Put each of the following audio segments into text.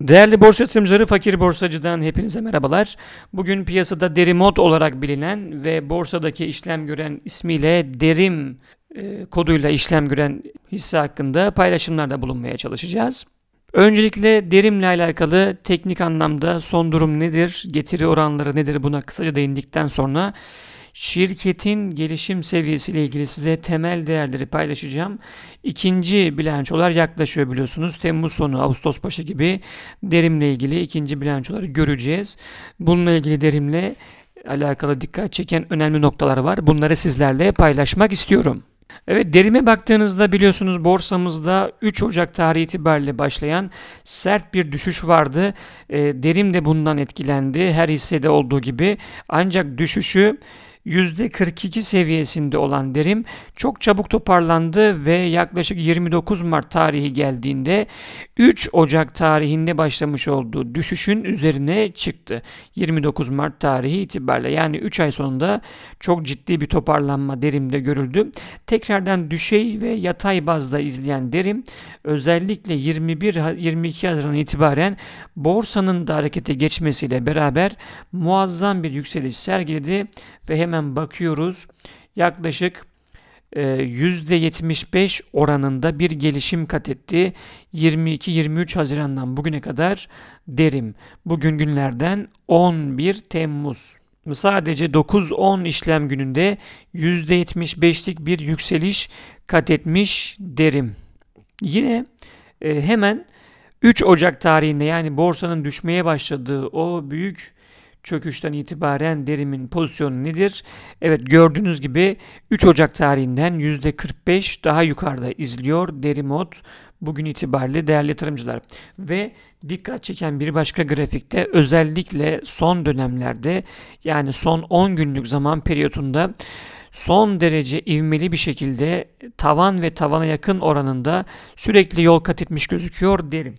Değerli borsa yatırımcıları Fakir Borsacı'dan hepinize merhabalar. Bugün piyasada Derimot olarak bilinen ve borsadaki işlem gören ismiyle Derim e, koduyla işlem gören hisse hakkında paylaşımlarda bulunmaya çalışacağız. Öncelikle Derim'le alakalı teknik anlamda son durum nedir, getiri oranları nedir buna kısaca değindikten sonra Şirketin gelişim seviyesiyle ilgili size temel değerleri paylaşacağım. İkinci bilançolar yaklaşıyor biliyorsunuz. Temmuz sonu, Ağustos başı gibi derimle ilgili ikinci bilançoları göreceğiz. Bununla ilgili derimle alakalı dikkat çeken önemli noktalar var. Bunları sizlerle paylaşmak istiyorum. Evet derime baktığınızda biliyorsunuz borsamızda 3 Ocak tarihi itibariyle başlayan sert bir düşüş vardı. E, derim de bundan etkilendi her hissede olduğu gibi. Ancak düşüşü %42 seviyesinde olan derim çok çabuk toparlandı ve yaklaşık 29 Mart tarihi geldiğinde 3 Ocak tarihinde başlamış olduğu düşüşün üzerine çıktı. 29 Mart tarihi itibariyle yani 3 ay sonunda çok ciddi bir toparlanma derimde görüldü. Tekrardan düşey ve yatay bazda izleyen derim özellikle 21-22 Haziran itibaren borsanın da harekete geçmesiyle beraber muazzam bir yükseliş sergiledi ve hemen hemen bakıyoruz. Yaklaşık %75 e, oranında bir gelişim kat etti. 22-23 Haziran'dan bugüne kadar derim. Bugün günlerden 11 Temmuz. Sadece 9-10 işlem gününde %75'lik bir yükseliş kat etmiş derim. Yine e, hemen 3 Ocak tarihinde yani borsanın düşmeye başladığı o büyük çöküşten itibaren derimin pozisyonu nedir? Evet gördüğünüz gibi 3 Ocak tarihinden %45 daha yukarıda izliyor derimot bugün itibariyle değerli yatırımcılar. Ve dikkat çeken bir başka grafikte özellikle son dönemlerde yani son 10 günlük zaman periyotunda son derece ivmeli bir şekilde tavan ve tavana yakın oranında sürekli yol kat etmiş gözüküyor derim.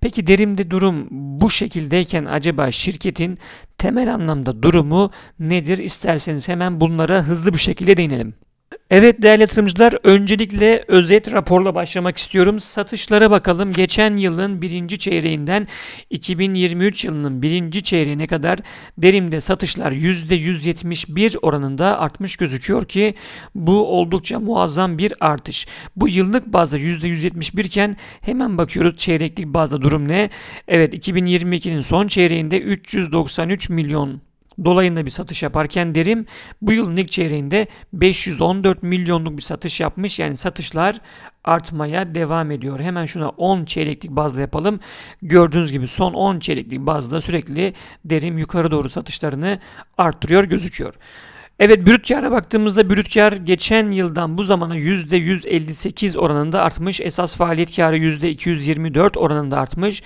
Peki derimde durum bu şekildeyken acaba şirketin temel anlamda durumu nedir? İsterseniz hemen bunlara hızlı bir şekilde değinelim. Evet değerli yatırımcılar öncelikle özet raporla başlamak istiyorum. Satışlara bakalım. Geçen yılın birinci çeyreğinden 2023 yılının birinci çeyreğine kadar derimde satışlar %171 oranında artmış gözüküyor ki bu oldukça muazzam bir artış. Bu yıllık bazda %171 iken hemen bakıyoruz çeyreklik bazda durum ne? Evet 2022'nin son çeyreğinde 393 milyon dolayında bir satış yaparken derim bu yılın ilk çeyreğinde 514 milyonluk bir satış yapmış. Yani satışlar artmaya devam ediyor. Hemen şuna 10 çeyreklik bazda yapalım. Gördüğünüz gibi son 10 çeyreklik bazda sürekli derim yukarı doğru satışlarını arttırıyor gözüküyor. Evet brüt kâra baktığımızda brüt kâr geçen yıldan bu zamana %158 oranında artmış. Esas faaliyet kârı %224 oranında artmış.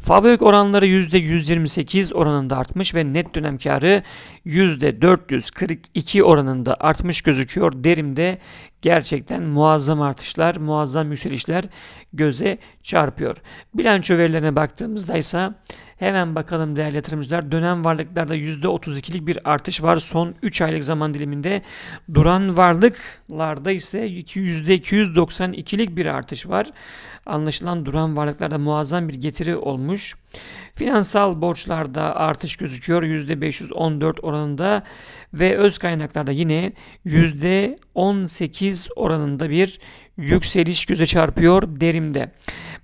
Fabrik oranları %128 oranında artmış ve net dönem karı %442 oranında artmış gözüküyor. Derimde gerçekten muazzam artışlar, muazzam yükselişler göze çarpıyor. Bilanço verilerine baktığımızda ise Hemen bakalım değerli yatırımcılar. Dönem varlıklarda %32'lik bir artış var son 3 aylık zaman diliminde. Duran varlıklarda ise %292'lik bir artış var. Anlaşılan duran varlıklarda muazzam bir getiri olmuş. Finansal borçlarda artış gözüküyor %514 oranında ve öz kaynaklarda yine %18 oranında bir yükseliş göze çarpıyor derimde.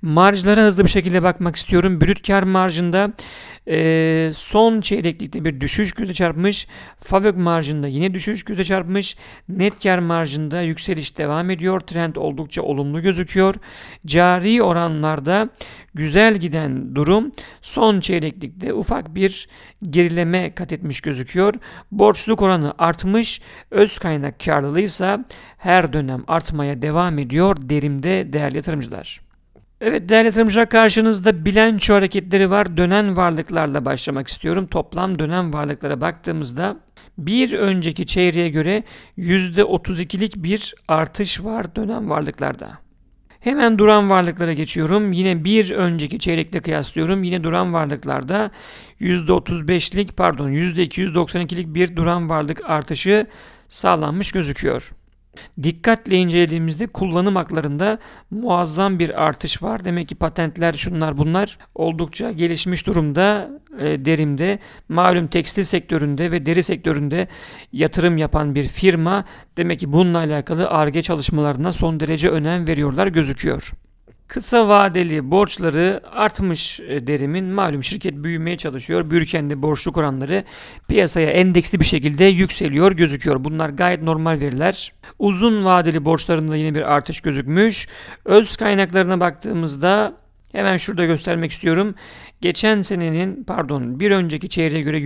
Marjlara hızlı bir şekilde bakmak istiyorum. Brüt kar marjında e, son çeyreklikte bir düşüş göze çarpmış. Favök marjında yine düşüş göze çarpmış. Net kar marjında yükseliş devam ediyor. Trend oldukça olumlu gözüküyor. Cari oranlarda güzel giden durum son çeyreklikte ufak bir gerileme kat etmiş gözüküyor. Borçluluk oranı artmış. Öz kaynak karlılığı ise her dönem artmaya devam ediyor derimde değerli yatırımcılar. Evet değerli yatırımcılar karşınızda bilanço hareketleri var. Dönen varlıklarla başlamak istiyorum. Toplam dönen varlıklara baktığımızda bir önceki çeyreğe göre %32'lik bir artış var dönen varlıklarda. Hemen duran varlıklara geçiyorum. Yine bir önceki çeyrekle kıyaslıyorum. Yine duran varlıklarda %35'lik pardon %292'lik bir duran varlık artışı sağlanmış gözüküyor. Dikkatle incelediğimizde kullanım haklarında muazzam bir artış var. Demek ki patentler şunlar bunlar oldukça gelişmiş durumda e, derimde. Malum tekstil sektöründe ve deri sektöründe yatırım yapan bir firma demek ki bununla alakalı ARGE çalışmalarına son derece önem veriyorlar gözüküyor. Kısa vadeli borçları artmış e, derimin malum şirket büyümeye çalışıyor. Büyürken de borçluk oranları piyasaya endeksli bir şekilde yükseliyor gözüküyor. Bunlar gayet normal veriler. Uzun vadeli borçlarında yine bir artış gözükmüş. Öz kaynaklarına baktığımızda Hemen şurada göstermek istiyorum. Geçen senenin pardon bir önceki çeyreğe göre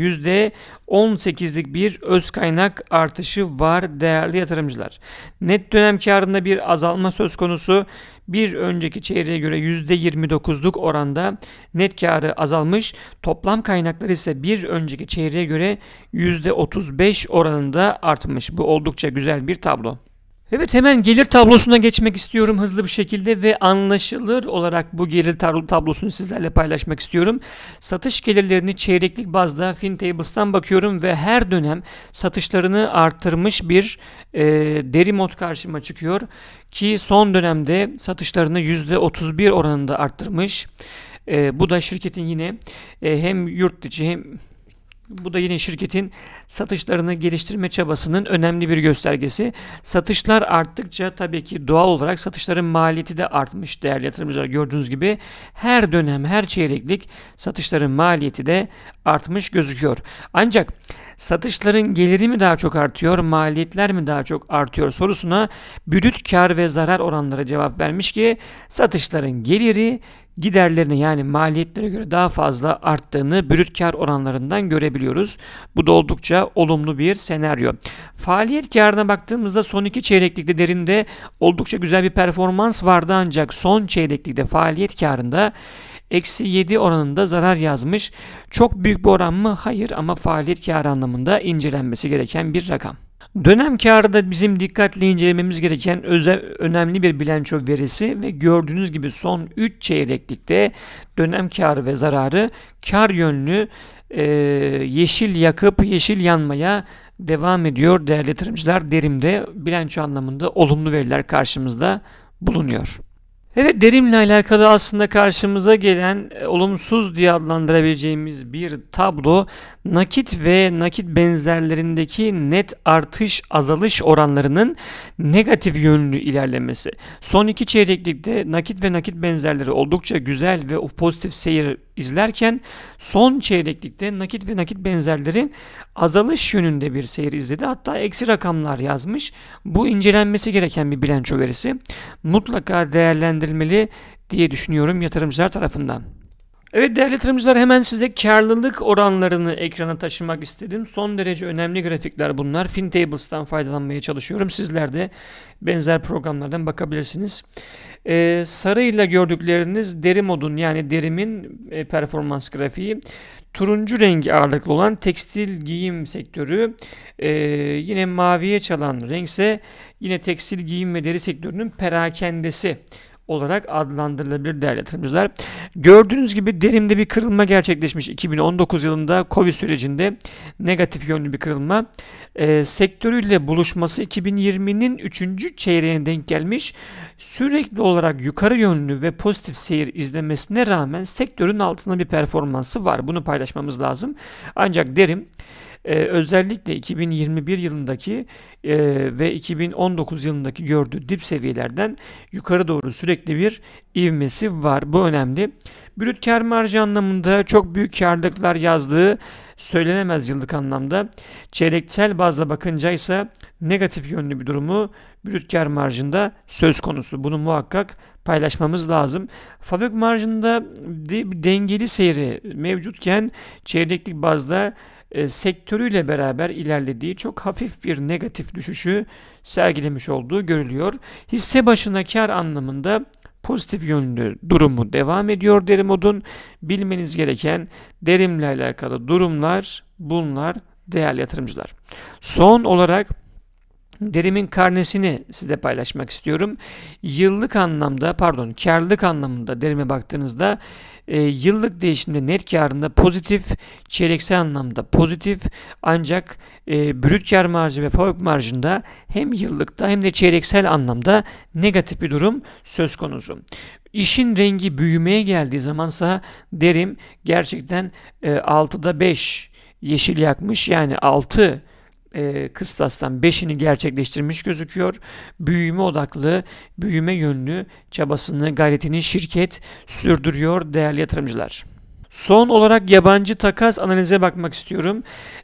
%18'lik bir öz kaynak artışı var değerli yatırımcılar. Net dönem karında bir azalma söz konusu. Bir önceki çeyreğe göre %29'luk oranda net karı azalmış. Toplam kaynaklar ise bir önceki çeyreğe göre %35 oranında artmış. Bu oldukça güzel bir tablo. Evet hemen gelir tablosuna geçmek istiyorum hızlı bir şekilde ve anlaşılır olarak bu gelir tablosunu sizlerle paylaşmak istiyorum. Satış gelirlerini çeyreklik bazda FinTables'tan bakıyorum ve her dönem satışlarını arttırmış bir e, deri mod karşıma çıkıyor ki son dönemde satışlarını %31 oranında arttırmış. E, bu da şirketin yine e, hem yurt içi hem bu da yine şirketin satışlarını geliştirme çabasının önemli bir göstergesi. Satışlar arttıkça tabii ki doğal olarak satışların maliyeti de artmış değerli yatırımcılar. Gördüğünüz gibi her dönem, her çeyreklik satışların maliyeti de artmış gözüküyor. Ancak satışların geliri mi daha çok artıyor, maliyetler mi daha çok artıyor sorusuna bürüt kar ve zarar oranları cevap vermiş ki satışların geliri giderlerini yani maliyetlere göre daha fazla arttığını brüt kar oranlarından görebiliyoruz. Bu da oldukça olumlu bir senaryo. Faaliyet karına baktığımızda son iki çeyreklikte derinde oldukça güzel bir performans vardı ancak son çeyreklikte faaliyet karında eksi 7 oranında zarar yazmış. Çok büyük bir oran mı? Hayır ama faaliyet karı anlamında incelenmesi gereken bir rakam. Dönem karında bizim dikkatle incelememiz gereken özel, önemli bir bilanço verisi ve gördüğünüz gibi son 3 çeyreklikte dönem karı ve zararı kar yönlü e, yeşil yakıp yeşil yanmaya devam ediyor değerli yatırımcılar. Derimde bilanço anlamında olumlu veriler karşımızda bulunuyor. Evet derimle alakalı aslında karşımıza gelen e, olumsuz diye adlandırabileceğimiz bir tablo nakit ve nakit benzerlerindeki net artış azalış oranlarının negatif yönlü ilerlemesi. Son iki çeyreklikte nakit ve nakit benzerleri oldukça güzel ve pozitif seyir izlerken son çeyreklikte nakit ve nakit benzerleri azalış yönünde bir seyir izledi. Hatta eksi rakamlar yazmış. Bu incelenmesi gereken bir bilanço verisi. Mutlaka değerlendirilmesi değerlendirilmeli diye düşünüyorum yatırımcılar tarafından. Evet değerli yatırımcılar hemen size karlılık oranlarını ekrana taşımak istedim. Son derece önemli grafikler bunlar. FinTables'tan faydalanmaya çalışıyorum. Sizler de benzer programlardan bakabilirsiniz. Ee, sarıyla gördükleriniz deri modun yani derimin e, performans grafiği. Turuncu rengi ağırlıklı olan tekstil giyim sektörü. Ee, yine maviye çalan renkse yine tekstil giyim ve deri sektörünün perakendesi olarak adlandırılabilir değerli yatırımcılar. Gördüğünüz gibi derimde bir kırılma gerçekleşmiş 2019 yılında Covid sürecinde negatif yönlü bir kırılma. E, sektörüyle buluşması 2020'nin 3. çeyreğine denk gelmiş. Sürekli olarak yukarı yönlü ve pozitif seyir izlemesine rağmen sektörün altında bir performansı var. Bunu paylaşmamız lazım. Ancak derim e, özellikle 2021 yılındaki e, ve 2019 yılındaki gördüğü dip seviyelerden yukarı doğru sürekli bir ivmesi var. Bu önemli. Brüt kar marjı anlamında çok büyük karlılıklar yazdığı söylenemez yıllık anlamda. Çeyreksel bazla bakınca ise negatif yönlü bir durumu brüt kar marjında söz konusu. Bunu muhakkak paylaşmamız lazım. Fabrik marjında de, dengeli seyri mevcutken çeyreklik bazda e, sektörüyle beraber ilerlediği çok hafif bir negatif düşüşü sergilemiş olduğu görülüyor. Hisse başına kar anlamında pozitif yönlü durumu devam ediyor Derimod'un. Bilmeniz gereken Derim'le alakalı durumlar bunlar değerli yatırımcılar. Son olarak Derimin karnesini size paylaşmak istiyorum. Yıllık anlamda pardon karlılık anlamında derime baktığınızda e, yıllık değişimde net karında pozitif, çeyreksel anlamda pozitif ancak e, brüt kar marjı ve FAVÖK marjında hem yıllıkta hem de çeyreksel anlamda negatif bir durum söz konusu. İşin rengi büyümeye geldiği zamansa derim gerçekten e, 6'da 5 yeşil yakmış yani 6 e, kıstastan 5'ini gerçekleştirmiş gözüküyor. Büyüme odaklı, büyüme yönlü çabasını, gayretini şirket sürdürüyor değerli yatırımcılar. Son olarak yabancı takas analize bakmak istiyorum.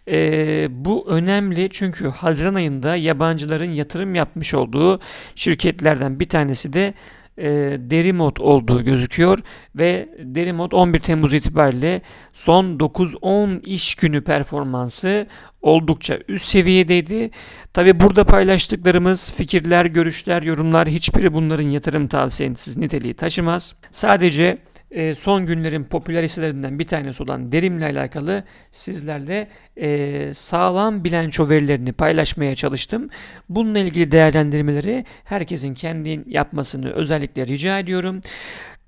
Ee, bu önemli çünkü Haziran ayında yabancıların yatırım yapmış olduğu şirketlerden bir tanesi de e, deri mod olduğu gözüküyor ve deri mod 11 Temmuz itibariyle son 9-10 iş günü performansı oldukça üst seviyedeydi. Tabi burada paylaştıklarımız fikirler, görüşler, yorumlar hiçbiri bunların yatırım tavsiyesiz niteliği taşımaz. Sadece e, son günlerin popüler hisselerinden bir tanesi olan Derim'le alakalı sizlerle e, sağlam bilanço verilerini paylaşmaya çalıştım. Bununla ilgili değerlendirmeleri herkesin kendi yapmasını özellikle rica ediyorum.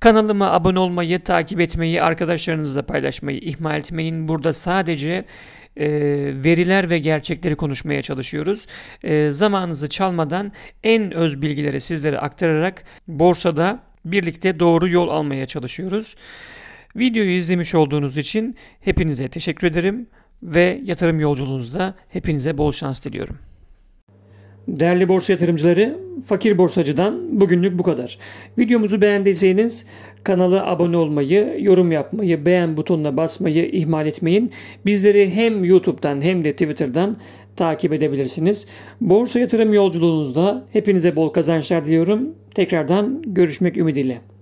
Kanalıma abone olmayı, takip etmeyi, arkadaşlarınızla paylaşmayı ihmal etmeyin. Burada sadece e, veriler ve gerçekleri konuşmaya çalışıyoruz. E, zamanınızı çalmadan en öz bilgileri sizlere aktararak borsada birlikte doğru yol almaya çalışıyoruz. Videoyu izlemiş olduğunuz için hepinize teşekkür ederim ve yatırım yolculuğunuzda hepinize bol şans diliyorum. Değerli borsa yatırımcıları, Fakir Borsacı'dan bugünlük bu kadar. Videomuzu beğendiyseniz kanala abone olmayı, yorum yapmayı, beğen butonuna basmayı ihmal etmeyin. Bizleri hem YouTube'dan hem de Twitter'dan takip edebilirsiniz. Borsa yatırım yolculuğunuzda hepinize bol kazançlar diliyorum. Tekrardan görüşmek ümidiyle.